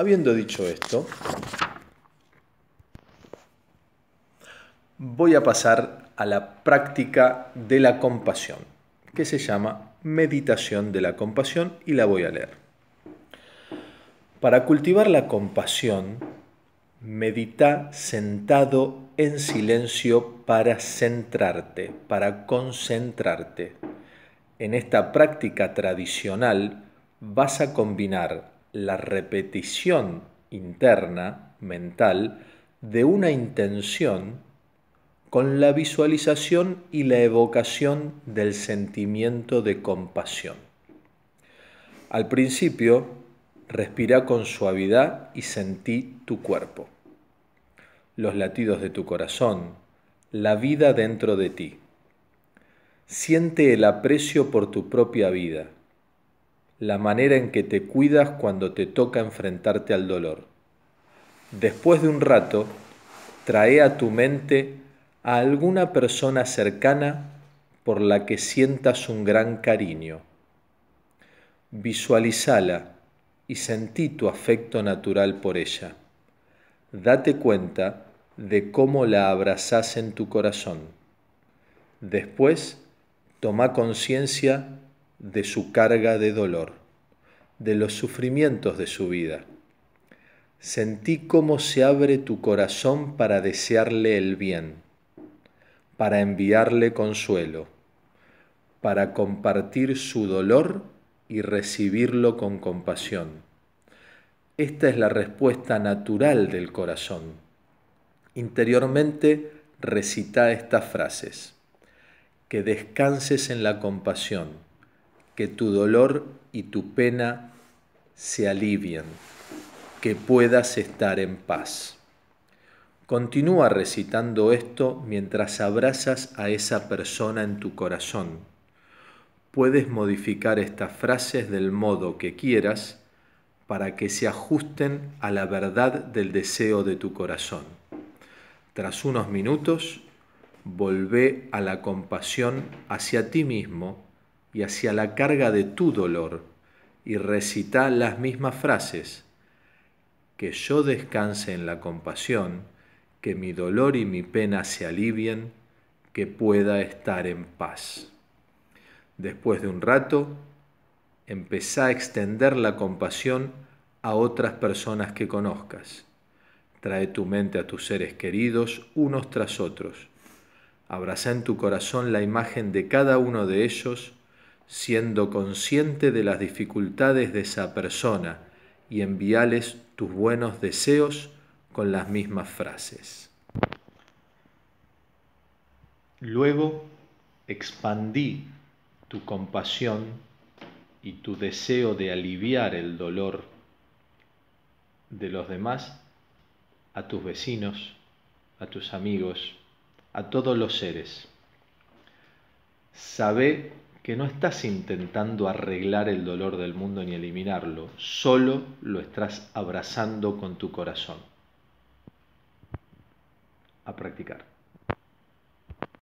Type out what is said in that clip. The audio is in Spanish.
Habiendo dicho esto, voy a pasar a la práctica de la compasión, que se llama meditación de la compasión y la voy a leer. Para cultivar la compasión, medita sentado en silencio para centrarte, para concentrarte. En esta práctica tradicional vas a combinar la repetición interna, mental, de una intención con la visualización y la evocación del sentimiento de compasión. Al principio, respira con suavidad y sentí tu cuerpo, los latidos de tu corazón, la vida dentro de ti. Siente el aprecio por tu propia vida la manera en que te cuidas cuando te toca enfrentarte al dolor. Después de un rato, trae a tu mente a alguna persona cercana por la que sientas un gran cariño. Visualízala y sentí tu afecto natural por ella. Date cuenta de cómo la abrazás en tu corazón. Después, toma conciencia de su carga de dolor, de los sufrimientos de su vida. Sentí cómo se abre tu corazón para desearle el bien, para enviarle consuelo, para compartir su dolor y recibirlo con compasión. Esta es la respuesta natural del corazón. Interiormente recita estas frases. Que descanses en la compasión que tu dolor y tu pena se alivien, que puedas estar en paz. Continúa recitando esto mientras abrazas a esa persona en tu corazón. Puedes modificar estas frases del modo que quieras para que se ajusten a la verdad del deseo de tu corazón. Tras unos minutos, volvé a la compasión hacia ti mismo y hacia la carga de tu dolor y recita las mismas frases. Que yo descanse en la compasión, que mi dolor y mi pena se alivien, que pueda estar en paz. Después de un rato, empezá a extender la compasión a otras personas que conozcas. Trae tu mente a tus seres queridos unos tras otros. Abraza en tu corazón la imagen de cada uno de ellos siendo consciente de las dificultades de esa persona y envíales tus buenos deseos con las mismas frases. Luego expandí tu compasión y tu deseo de aliviar el dolor de los demás a tus vecinos, a tus amigos, a todos los seres. Sabe que no estás intentando arreglar el dolor del mundo ni eliminarlo, solo lo estás abrazando con tu corazón. A practicar.